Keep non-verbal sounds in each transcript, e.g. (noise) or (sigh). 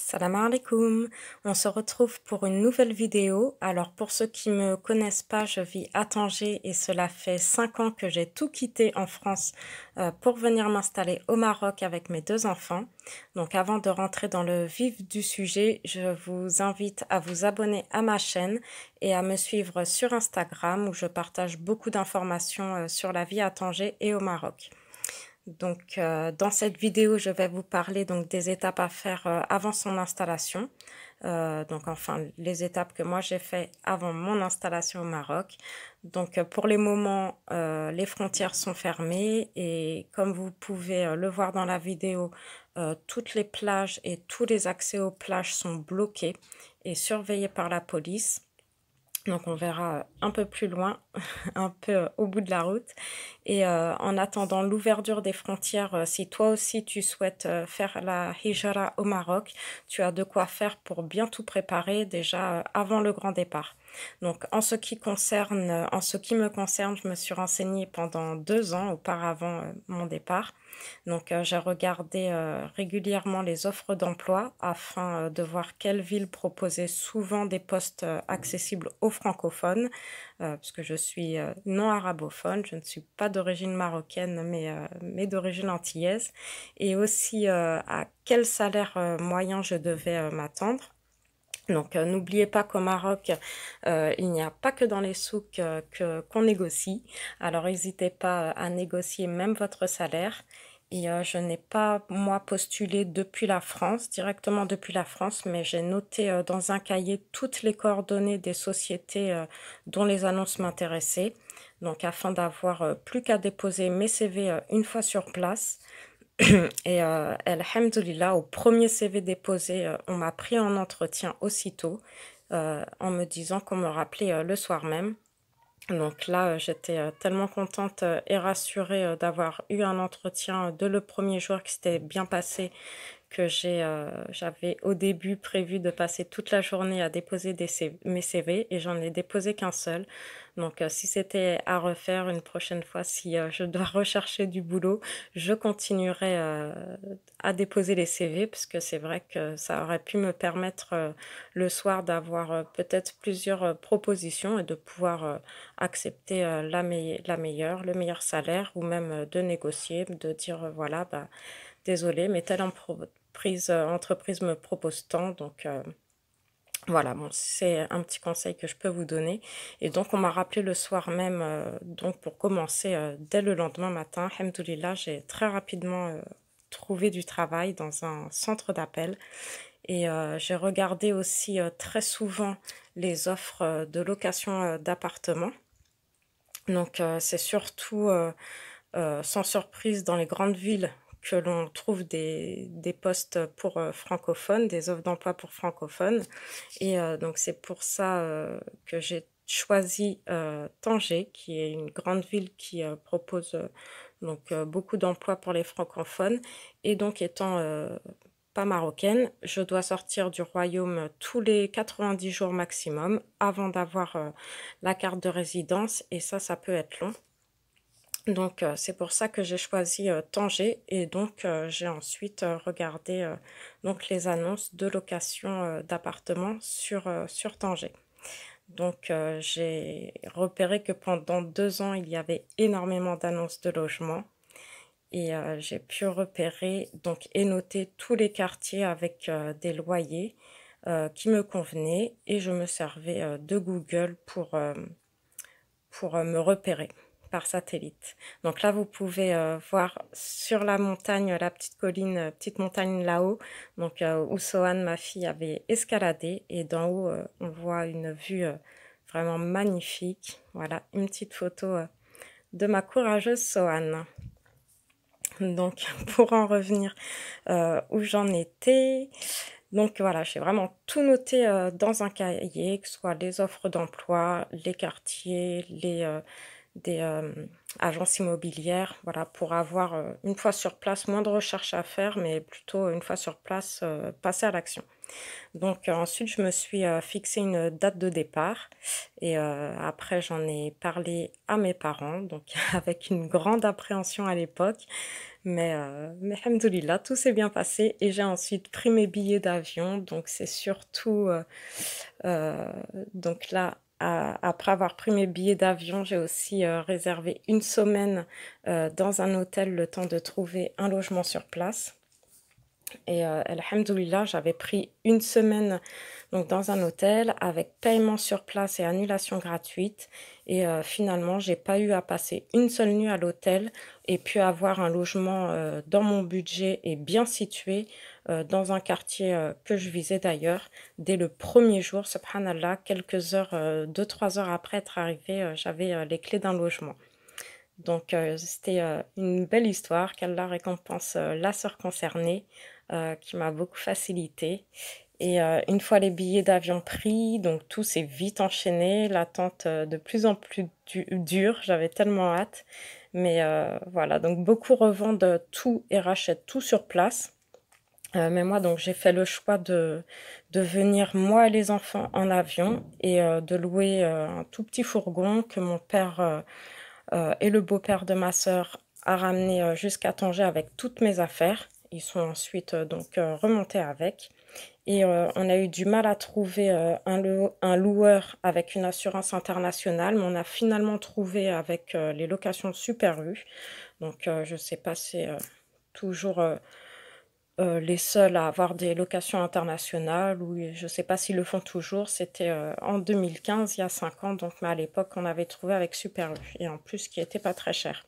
Salam alaikum. On se retrouve pour une nouvelle vidéo. Alors pour ceux qui ne me connaissent pas, je vis à Tanger et cela fait 5 ans que j'ai tout quitté en France euh, pour venir m'installer au Maroc avec mes deux enfants. Donc avant de rentrer dans le vif du sujet, je vous invite à vous abonner à ma chaîne et à me suivre sur Instagram où je partage beaucoup d'informations euh, sur la vie à Tanger et au Maroc. Donc, euh, dans cette vidéo, je vais vous parler donc des étapes à faire euh, avant son installation. Euh, donc, enfin, les étapes que moi j'ai fait avant mon installation au Maroc. Donc, pour les moments, les frontières sont fermées et comme vous pouvez le voir dans la vidéo, toutes les plages et tous les accès aux plages sont bloqués et surveillés par la police. Donc on verra euh, un peu plus loin, (laughs) un peu euh, au bout de la route. Et euh, en attendant l'ouverture des frontières, si toi aussi tu souhaites faire la hijra au Maroc, tu as de quoi faire pour bien tout préparer déjà avant le grand départ. Donc, en ce qui concerne, euh, en ce qui me concerne, je me suis renseignée pendant deux ans auparavant euh, mon départ. Donc, euh, j'ai regardé régulièrement les offres d'emploi afin de voir quelles villes proposaient souvent des postes accessibles aux francophones, puisque je suis non arabophone, je ne suis pas d'origine marocaine, mais, mais d'origine antillaise, et aussi à quel salaire moyen je devais m'attendre donc euh, n'oubliez pas qu'au Maroc, euh, il n'y a pas que dans les souks euh, qu'on négocie. Alors n'hésitez pas à négocier même votre salaire. Et je n'ai pas, moi, postulé depuis la France, directement depuis la France, mais j'ai noté dans un cahier toutes les coordonnées des sociétés dont les annonces m'intéressaient. Donc afin d'avoir plus qu'à déposer mes CV une fois sur place. (clears throat) Et euh, Alhamdoulilah, au premier CV déposé, euh, on m'a pris en entretien aussitôt euh, en me disant qu'on me rappelait euh, le soir même. Donc là, j'étais tellement contente et rassurée d'avoir eu un entretien de le premier jour qui s'était bien passé que euh, j'avais au début prévu de passer toute la journée à déposer mes CV et j'en ai déposé qu'un seul. Donc euh, si c'était à refaire une prochaine fois, si euh, je dois (laughs) rechercher du boulot, je continuerai à déposer les CV parce que c'est vrai que ça aurait pu me permettre le soir d'avoir peut-être plusieurs propositions et de pouvoir accepter la, meilleure, le meilleur salaire ou même de négocier, de dire voilà, bah, désolé, mais tel, euh, entreprise me propose tant. Donc euh, voilà, bon, c'est un petit conseil que je peux vous donner. Et donc, on m'a rappelé le soir même, euh, donc pour commencer dès le lendemain matin, Hamdoulillah, j'ai très rapidement trouvé du travail dans un centre d'appel. Et j'ai regardé aussi très souvent les offres de location d'appartements. Donc, c'est surtout, sans surprise, dans les grandes villes que l'on trouve des, postes pour euh, francophones, des offres d'emploi pour francophones. Et euh, donc c'est pour ça euh, que j'ai choisi Tanger, qui est une grande ville qui propose donc beaucoup d'emplois pour les francophones. Et donc étant pas marocaine, je dois sortir du royaume tous les 90 jours maximum avant d'avoir la carte de résidence. Et ça, ça peut être long. Donc euh, c'est pour ça que j'ai choisi euh, Tanger et donc euh, j'ai ensuite regardé donc les annonces de location d'appartements sur, sur Tanger. Donc j'ai repéré que pendant deux ans il y avait énormément d'annonces de logements et j'ai pu repérer donc et noter tous les quartiers avec des loyers qui me convenaient et je me servais de Google pour, pour me repérer par satellite. Donc là, vous pouvez euh, voir sur la montagne, la petite colline, euh, petite montagne là-haut, donc où euh, Sohan, ma fille, avait escaladé. Et d'en haut, on voit une vue vraiment magnifique. Voilà, une petite photo de ma courageuse Sohan. Donc, (laughs) pour en revenir où j'en étais, donc voilà, j'ai vraiment tout noté dans un cahier, que ce soit les offres d'emploi, les quartiers, les, des euh, agences immobilières, voilà, pour avoir euh, une fois sur place moins de recherches à faire, mais plutôt une fois sur place euh, passer à l'action. Donc ensuite, je me suis fixé une date de départ et après j'en ai parlé à mes parents, donc (laughs) avec une grande appréhension à l'époque, mais mais là, tout s'est bien passé et j'ai ensuite pris mes billets d'avion, donc c'est surtout donc là après avoir pris mes billets d'avion, j'ai aussi euh, réservé une semaine euh, dans un hôtel le temps de trouver un logement sur place. Et euh, Alhamdulillah, j'avais pris une semaine donc dans un hôtel avec paiement sur place et annulation gratuite. Et finalement, euh, finalement, j'ai pas eu à passer une seule nuit à l'hôtel et puis avoir un logement euh, dans mon budget et bien situé euh, dans un quartier que je visais d'ailleurs dès le premier jour. Subhanallah, quelques heures, deux, trois heures après être arrivée, j'avais les clés d'un logement. Donc c'était une belle histoire qu'Allah récompense la sœur concernée qui m'a beaucoup facilité et euh, une fois les billets d'avion pris, donc tout s'est vite enchaîné, l'attente euh, de plus en plus dure, j'avais tellement hâte. Mais euh, voilà, donc beaucoup revendent tout et rachètent tout sur place. mais moi, donc, j'ai fait le choix de, venir, moi et les enfants, en avion et de louer un tout petit fourgon que mon père et le beau-père de ma sœur a ramené jusqu'à Tanger avec toutes mes affaires. Ils sont ensuite donc remontés avec. Et euh, on a eu du mal à trouver euh, un, loueur avec une assurance internationale, mais on a finalement trouvé avec euh, les locations Super U. Donc je ne sais pas si toujours les seuls à avoir des locations internationales, ou je ne sais pas s'ils le font toujours. C'était en 2015, il y a 5 ans, donc, mais à l'époque on avait trouvé avec Super U, et en plus qui n'était pas très cher.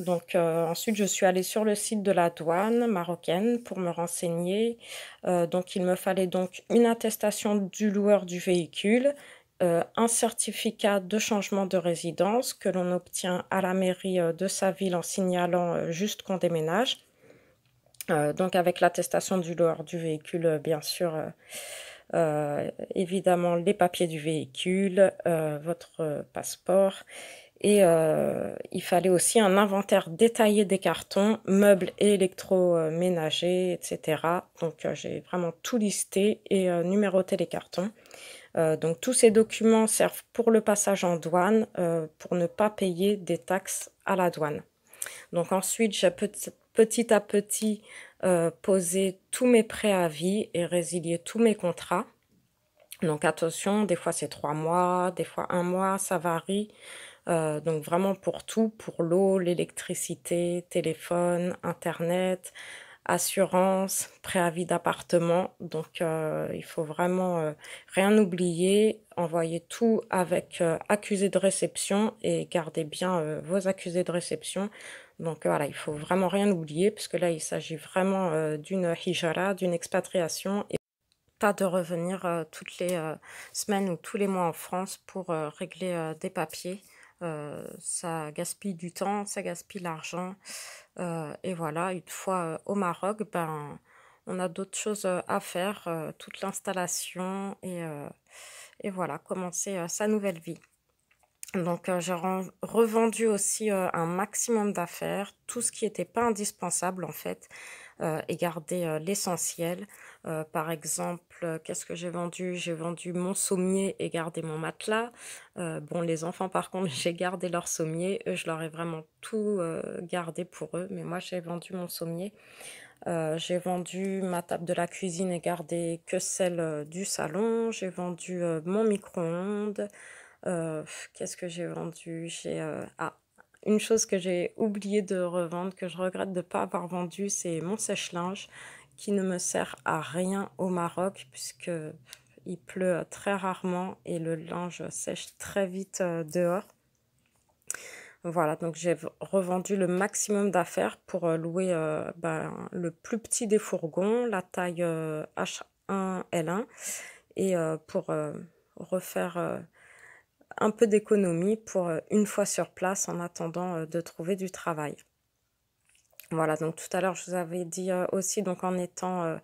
Donc euh, ensuite, je suis allée sur le site de la douane marocaine pour me renseigner. Euh, donc il me fallait donc une attestation du loueur du véhicule, euh, un certificat de changement de résidence que l'on obtient à la mairie de sa ville en signalant juste qu'on déménage. donc avec l'attestation du loueur du véhicule, bien sûr. évidemment les papiers du véhicule, votre passeport et euh, il fallait aussi un inventaire détaillé des cartons, meubles et électroménagers, etc. Donc euh, j'ai vraiment tout listé et euh, numéroté les cartons. donc tous ces documents servent pour le passage en douane, pour ne pas payer des taxes à la douane. Donc ensuite, j'ai petit à petit posé tous mes préavis et résilié tous mes contrats. Donc attention, des fois c'est trois mois, des fois un mois, ça varie. Euh, donc vraiment pour tout, pour l'eau, l'électricité, téléphone, Internet, assurance, préavis d'appartement. Donc euh, il faut vraiment euh, rien oublier, envoyer tout avec euh, accusé de réception et gardez bien vos accusés de réception. Donc voilà, il faut vraiment rien oublier parce que là il s'agit vraiment d'une hijara, d'une expatriation. Et pas de revenir toutes les semaines ou tous les mois en France pour régler des papiers. Euh, ça gaspille du temps, ça gaspille l'argent. Euh, et voilà, une fois euh, au Maroc, ben, on a d'autres choses à faire, toute l'installation et, et, voilà, commencer sa nouvelle vie. Donc j'ai revendu aussi un maximum d'affaires, tout ce qui n'était pas indispensable en fait, et garder l'essentiel. Euh, par exemple, euh, qu'est-ce que j'ai vendu J'ai vendu mon sommier et gardé mon matelas. Euh, bon, les enfants, par contre, (laughs) j'ai gardé leur sommier. je leur ai vraiment tout gardé pour eux, mais moi, j'ai vendu mon sommier. j'ai vendu ma table de la cuisine et gardé que celle du salon. J'ai vendu mon micro-ondes. Qu'est-ce que j'ai vendu ah, une chose que j'ai oublié de revendre, que je regrette de ne pas avoir vendu, c'est mon sèche-linge qui ne me sert à rien au Maroc puisque il pleut très rarement et le linge sèche très vite euh, dehors. Voilà, donc j'ai revendu le maximum d'affaires pour euh, louer euh, ben, le plus petit des fourgons, la taille H1L1, et pour refaire un peu d'économie pour une fois sur place en attendant de trouver du travail. Voilà, donc tout à l'heure, je vous avais dit euh, aussi, donc en étant euh,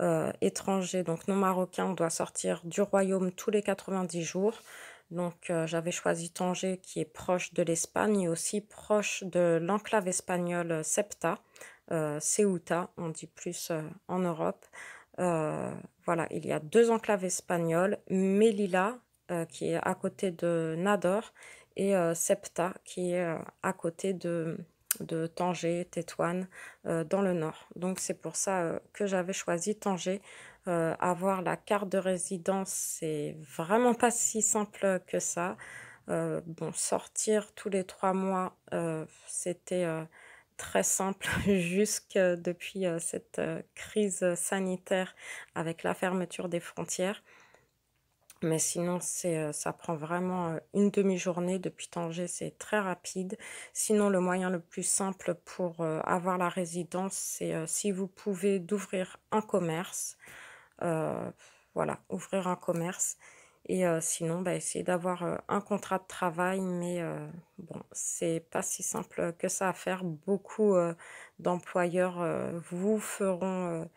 euh, étranger, donc non marocain, on doit sortir du royaume tous les 90 jours. Donc j'avais choisi Tanger qui est proche de l'Espagne et aussi proche de l'enclave espagnole Septa, Ceuta, on dit plus en Europe. voilà, il y a deux enclaves espagnoles, Melilla qui est à côté de Nador et Septa qui est à côté de de Tanger, Tétouan, euh, dans le nord. Donc c'est pour ça euh, que j'avais choisi Tanger. Euh, avoir la carte de résidence, c'est vraiment pas si simple que ça. bon, sortir tous les trois mois, c'était très simple (laughs) jusque depuis cette crise sanitaire avec la fermeture des frontières. Mais sinon, c'est, euh, ça prend vraiment euh, une demi-journée depuis Tanger, c'est très rapide. Sinon, le moyen le plus simple pour euh, avoir la résidence, c'est si vous pouvez d'ouvrir un commerce. voilà, ouvrir un commerce. Et sinon, bah, essayer d'avoir un contrat de travail, mais bon, c'est pas si simple que ça à faire. Beaucoup d'employeurs vous feront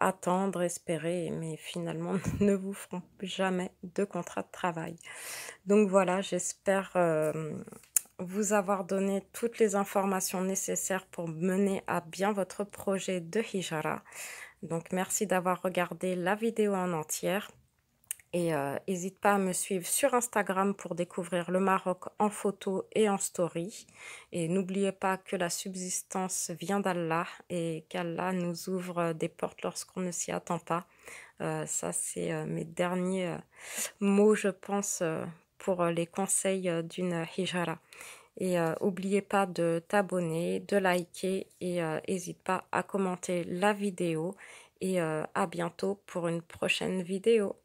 attendre, espérer, mais finalement (laughs) ne vous feront jamais de contrat de travail. Donc voilà, j'espère euh, vous avoir donné toutes les informations nécessaires pour mener à bien votre projet de Hijara. Donc merci d'avoir regardé la vidéo en entière. Et n'hésite euh, pas à me suivre sur Instagram pour découvrir le Maroc en photo et en story. Et n'oubliez pas que la subsistance vient d'Allah et qu'Allah nous ouvre des portes lorsqu'on ne s'y attend pas. Euh, ça, c'est euh, mes derniers mots, je pense, pour les conseils d'une hijara. Et n'oubliez pas de t'abonner, de liker et n'hésite pas à commenter la vidéo. Et à bientôt pour une prochaine vidéo.